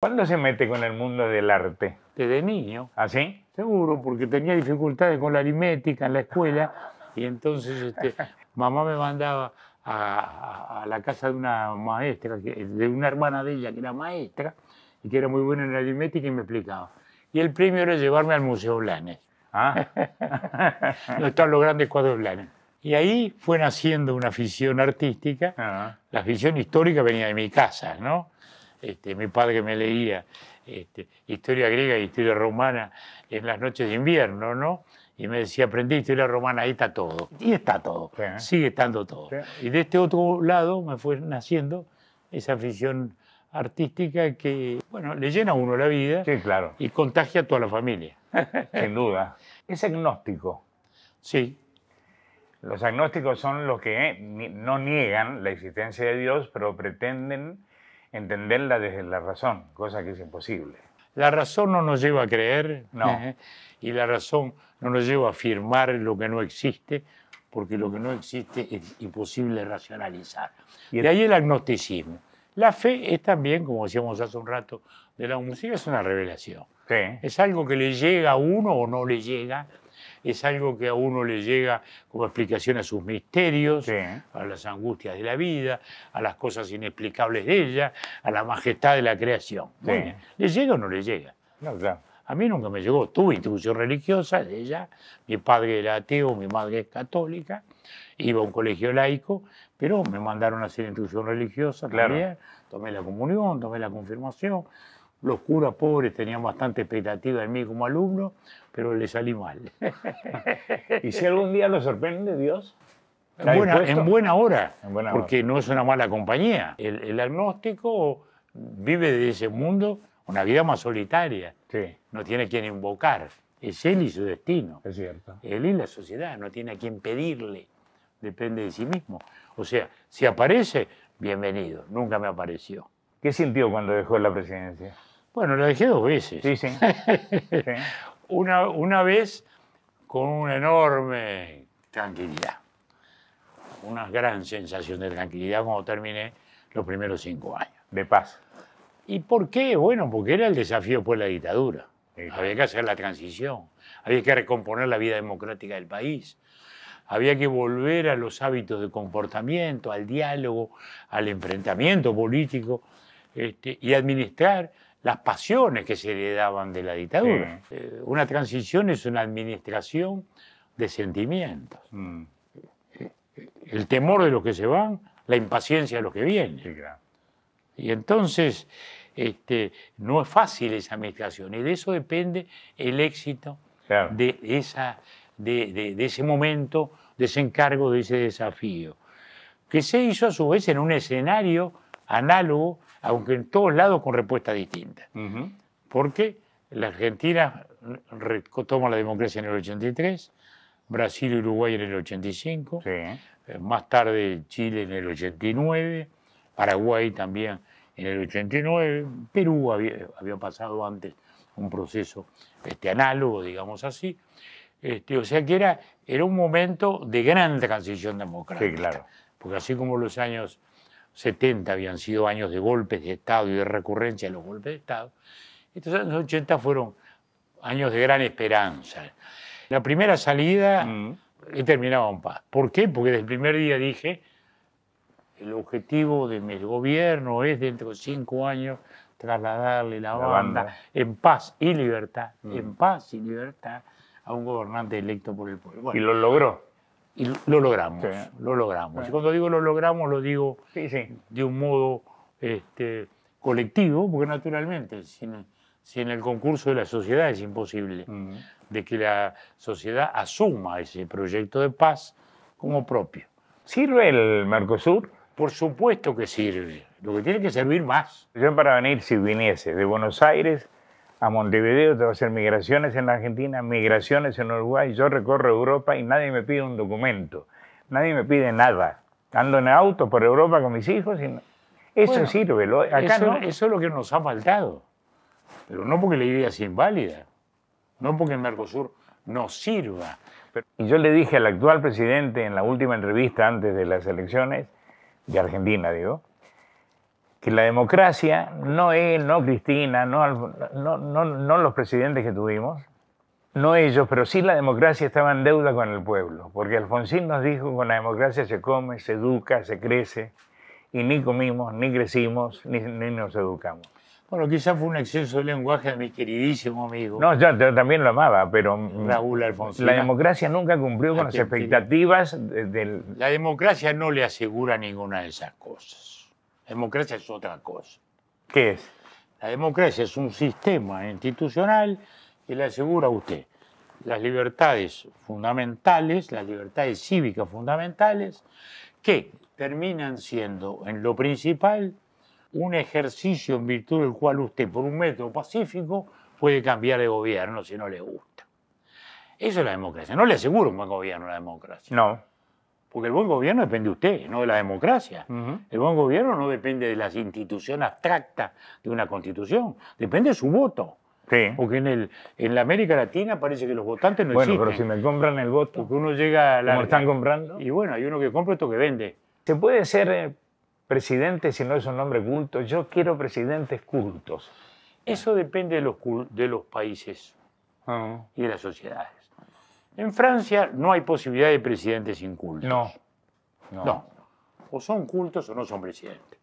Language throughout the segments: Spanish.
¿Cuándo se mete con el mundo del arte? Desde niño. ¿Ah, sí? Seguro, porque tenía dificultades con la aritmética en la escuela y entonces este, mamá me mandaba a, la casa de una maestra, de una hermana de ella que era maestra y que era muy buena en la aritmética y me explicaba. Y el premio era llevarme al Museo Blanes. ¿Ah? están los grandes cuadros Blanes. Y ahí fue naciendo una afición artística. Ah. La afición histórica venía de mi casa, ¿no? Este, mi padre me leía este, historia griega y historia romana en las noches de invierno, ¿no? Y me decía, aprendí historia romana, ahí está todo. Y está todo, sigue estando todo. Y de este otro lado me fue naciendo esa afición artística que, bueno, le llena a uno la vida sí, claro. y contagia a toda la familia. Sin duda. Es agnóstico. Sí. Los agnósticos son los que no niegan la existencia de Dios, pero pretenden entenderla desde la razón, cosa que es imposible. La razón no nos lleva a creer no. y la razón no nos lleva a afirmar lo que no existe, porque lo que no existe es imposible racionalizar. Y de ahí el agnosticismo. La fe es también, como decíamos hace un rato, de la música, es una revelación. Es algo que le llega a uno o no le llega, es algo que a uno le llega como explicación a sus misterios, a las angustias de la vida, a las cosas inexplicables de ella, a la majestad de la creación. ¿Le llega o no le llega? A mí nunca me llegó. Tuve institución religiosa de ella. Mi padre era ateo, mi madre es católica. Iba a un colegio laico, pero me mandaron a hacer institución religiosa. Tomé la comunión, tomé la confirmación. Los curas pobres tenían bastante expectativa en mí como alumno, pero le salí mal. ¿Y si algún día lo sorprende Dios? En buena, hora, porque no es una mala compañía. El, el, agnóstico vive de ese mundo una vida más solitaria. Sí. No tiene quien invocar. Es él y su destino. Es cierto. Él y la sociedad. No tiene a quien pedirle. Depende de sí mismo. O sea, si aparece, bienvenido. Nunca me apareció. ¿Qué sintió cuando dejó la presidencia? Bueno, lo dejé dos veces. Sí, sí. Una, vez con una enorme tranquilidad, una gran sensación de tranquilidad cuando terminé los primeros cinco años. De paz. ¿Y por qué? Bueno, porque era el desafío después de la dictadura. Había que hacer la transición, había que recomponer la vida democrática del país, había que volver a los hábitos de comportamiento, al diálogo, al enfrentamiento político este, y administrar las pasiones que se le daban de la dictadura. Eh, una transición es una administración de sentimientos. Mm. Eh, el temor de los que se van, la impaciencia de los que vienen. Y entonces este, no es fácil esa administración y de eso depende el éxito de, esa, de ese momento, de ese encargo, de ese desafío, que se hizo a su vez en un escenario análogo aunque en todos lados con respuestas distintas. Porque la Argentina toma la democracia en el 83, Brasil y Uruguay en el 85, eh, más tarde Chile en el 89, Paraguay también en el 89, Perú había, pasado antes un proceso este, análogo, digamos así. Este, o sea que era, era un momento de gran transición democrática. Sí, claro. Porque así como los años 70 habían sido años de golpes de Estado y de recurrencia de los golpes de Estado. Estos años 80 fueron años de gran esperanza. La primera salida he mm. terminado en paz. ¿Por qué? Porque desde el primer día dije, el objetivo de mi gobierno es dentro de cinco años trasladarle la, banda, en paz y libertad, mm. en paz y libertad a un gobernante electo por el pueblo. y lo logró. Y lo logramos, lo logramos. Y cuando digo lo logramos, lo digo de un modo este, colectivo, porque naturalmente, sin, sin, el concurso de la sociedad es imposible de que la sociedad asuma ese proyecto de paz como propio. ¿Sirve el Mercosur? Por supuesto que sirve. Lo que tiene que servir más. Yo para venir, si viniese de Buenos Aires, a Montevideo, va a hacer migraciones en la Argentina, migraciones en Uruguay, yo recorro Europa y nadie me pide un documento, nadie me pide nada. Ando en auto por Europa con mis hijos y eso sirve. acá eso, no. eso es lo que nos ha faltado, pero no porque la idea sea inválida, no porque el Mercosur no sirva. Y yo le dije al actual presidente en la última entrevista antes de las elecciones, de Argentina digo, que la democracia, no él, no Cristina, no, no, no, los presidentes que tuvimos, no ellos, pero sí la democracia estaba en deuda con el pueblo, porque Alfonsín nos dijo, con la democracia se come, se educa, se crece, y ni comimos, ni crecimos, ni, nos educamos. Bueno, quizás fue un exceso de lenguaje de mi queridísimo amigo. No, yo, también lo amaba, pero. Raúl Alfonsín. La democracia nunca cumplió con las expectativas del. La democracia no le asegura ninguna de esas cosas. La democracia es otra cosa. ¿Qué es? La democracia es un sistema institucional que le asegura a usted las libertades fundamentales, las libertades cívicas fundamentales, que terminan siendo en lo principal un ejercicio en virtud del cual usted, por un método pacífico, puede cambiar de gobierno si no le gusta. Eso es la democracia. No le aseguro un buen gobierno a la democracia. No. Porque el buen gobierno depende de usted, no de la democracia. El buen gobierno no depende de las instituciones abstractas de una constitución, depende de su voto. Sí. Porque en, el, en la América Latina parece que los votantes no existen. Bueno, pero si me compran el voto. Porque uno llega a la. Como están comprando. Y bueno, hay uno que compra esto que vende. ¿Se puede ser eh, presidente si no es un hombre culto? Yo quiero presidentes cultos. Eso depende de los, de los países ah. y de las sociedades. En Francia no hay posibilidad de presidentes incultos. No. No. no. O son cultos o no son presidentes.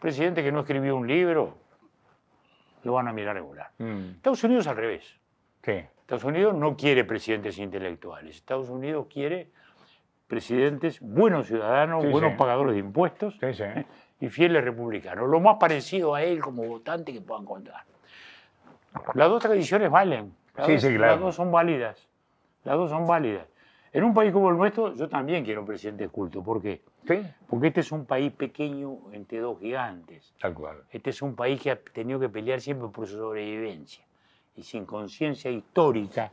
presidente que no escribió un libro, lo van a mirar regular. Mm. Estados Unidos al revés. ¿Qué? Estados Unidos no quiere presidentes intelectuales. Estados Unidos quiere presidentes buenos ciudadanos, buenos pagadores de impuestos y fieles republicanos. Lo más parecido a él como votante que puedan contar. Las dos tradiciones valen. Sí, sí, claro. las dos son válidas. Las dos son válidas. En un país como el nuestro, yo también quiero un presidente culto. ¿Por qué? ¿Sí? Porque este es un país pequeño entre dos gigantes. Tal cual. Este es un país que ha tenido que pelear siempre por su sobrevivencia. Y sin conciencia histórica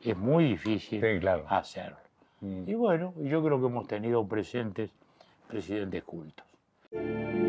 es muy difícil hacerlo. Mm. Y bueno, yo creo que hemos tenido presentes presidentes cultos.